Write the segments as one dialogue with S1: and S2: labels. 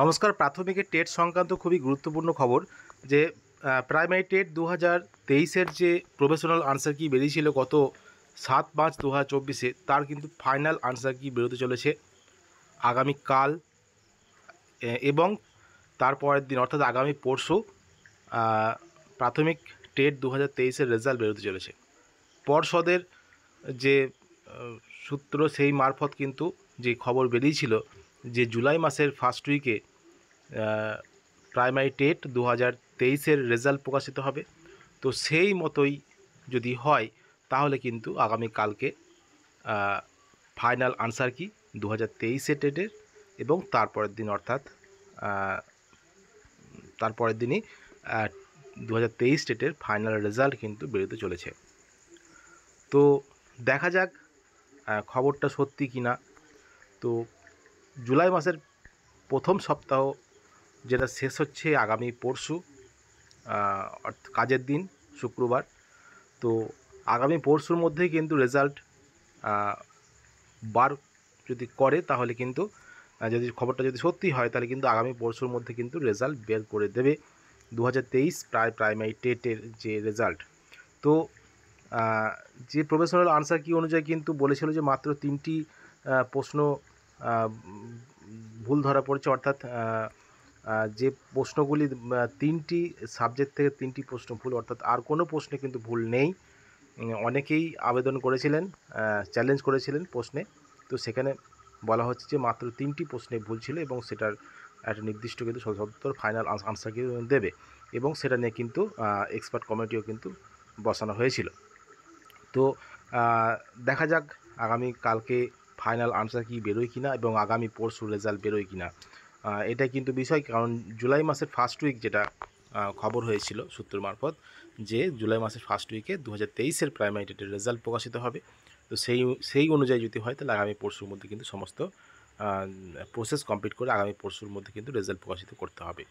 S1: নমস্কার প্রাথমিকের টেট সংক্রান্ত খুবই গুরুত্বপূর্ণ খবর যে প্রাইমারি টেট দু হাজার তেইশের যে প্রফেশনাল আনসার কি বেরিয়েছিল গত সাত পাঁচ দু হাজার চব্বিশে তার কিন্তু ফাইনাল আনসার কি বেরোতে চলেছে আগামীকাল এবং তার পরের দিন অর্থাৎ আগামী পরশু প্রাথমিক টেট দু হাজার তেইশের রেজাল্ট বেরোতে চলেছে পর্ষদের যে সূত্র সেই মারফত কিন্তু যে খবর বেরিয়েছিল যে জুলাই মাসের ফার্স্ট উইকে প্রাইমারি টেট দু হাজার তেইশের রেজাল্ট প্রকাশিত হবে তো সেই মতোই যদি হয় তাহলে কিন্তু আগামীকালকে ফাইনাল আনসার কি দু হাজার তেইশে টেটের এবং তারপরের দিন অর্থাৎ তারপরের দিনই দু হাজার তেইশ টেটের ফাইনাল রেজাল্ট কিন্তু বেরোতে চলেছে তো দেখা যাক খবরটা সত্যি কি না তো জুলাই মাসের প্রথম সপ্তাহ যেটা শেষ হচ্ছে আগামী পরশু কাজের দিন শুক্রবার তো আগামী পরশুর মধ্যেই কিন্তু রেজাল্ট বার যদি করে তাহলে কিন্তু যদি খবরটা যদি সত্যি হয় তাহলে কিন্তু আগামী পরশুর মধ্যে কিন্তু রেজাল্ট বের করে দেবে দু প্রায় প্রাইমারি টেটের যে রেজাল্ট তো যে প্রফেশনাল আনসার কি অনুযায়ী কিন্তু বলেছিল যে মাত্র তিনটি প্রশ্ন ভুল ধরা পড়েছে অর্থাৎ যে প্রশ্নগুলি তিনটি সাবজেক্ট থেকে তিনটি প্রশ্ন ভুল অর্থাৎ আর কোনো প্রশ্নে কিন্তু ভুল নেই অনেকেই আবেদন করেছিলেন চ্যালেঞ্জ করেছিলেন প্রশ্নে তো সেখানে বলা হচ্ছে যে মাত্র তিনটি প্রশ্নে ভুল ছিল এবং সেটার একটা নির্দিষ্ট কিন্তু সদস্য ফাইনাল আনসার কিন্তু দেবে এবং সেটা নিয়ে কিন্তু এক্সপার্ট কমিটিও কিন্তু বসানো হয়েছিল তো দেখা যাক আগামী কালকে ফাইনাল আনসার কি বেরোয় কি না এবং আগামী পরশু রেজাল্ট বেরোয় কি না এটা কিন্তু বিষয় কারণ জুলাই মাসের ফার্স্ট উইক যেটা খবর হয়েছিল সূত্র মারফত যে জুলাই মাসের ফার্স্ট উইকে দু হাজার তেইশের প্রাইমারি টেটের রেজাল্ট প্রকাশিত হবে তো সেই সেই অনুযায়ী যদি হয় তাহলে আগামী পরশুর মধ্যে কিন্তু সমস্ত প্রসেস কমপ্লিট করে আগামী পরশুর মধ্যে কিন্তু রেজাল্ট প্রকাশিত করতে হবে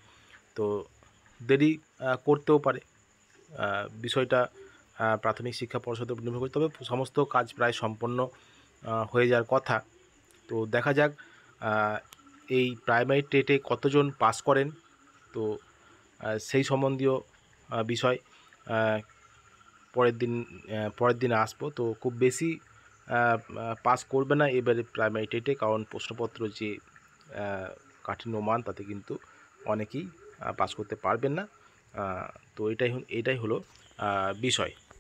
S1: তো দেরি করতেও পারে বিষয়টা প্রাথমিক শিক্ষা পর্ষদের নির্ভর করে তবে সমস্ত কাজ প্রায় সম্পন্ন হয়ে যাওয়ার কথা তো দেখা যাক এই প্রাইমারি টেটে কতজন পাস করেন তো সেই সম্বন্ধীয় বিষয় পরের দিন পরের দিন আসবো তো খুব বেশি পাস করবে না এবারে প্রাইমারি টেটে কারণ প্রশ্নপত্র যে কাঠিন্য মান তাতে কিন্তু অনেকেই পাস করতে পারবেন না তো এটাই এটাই হলো বিষয়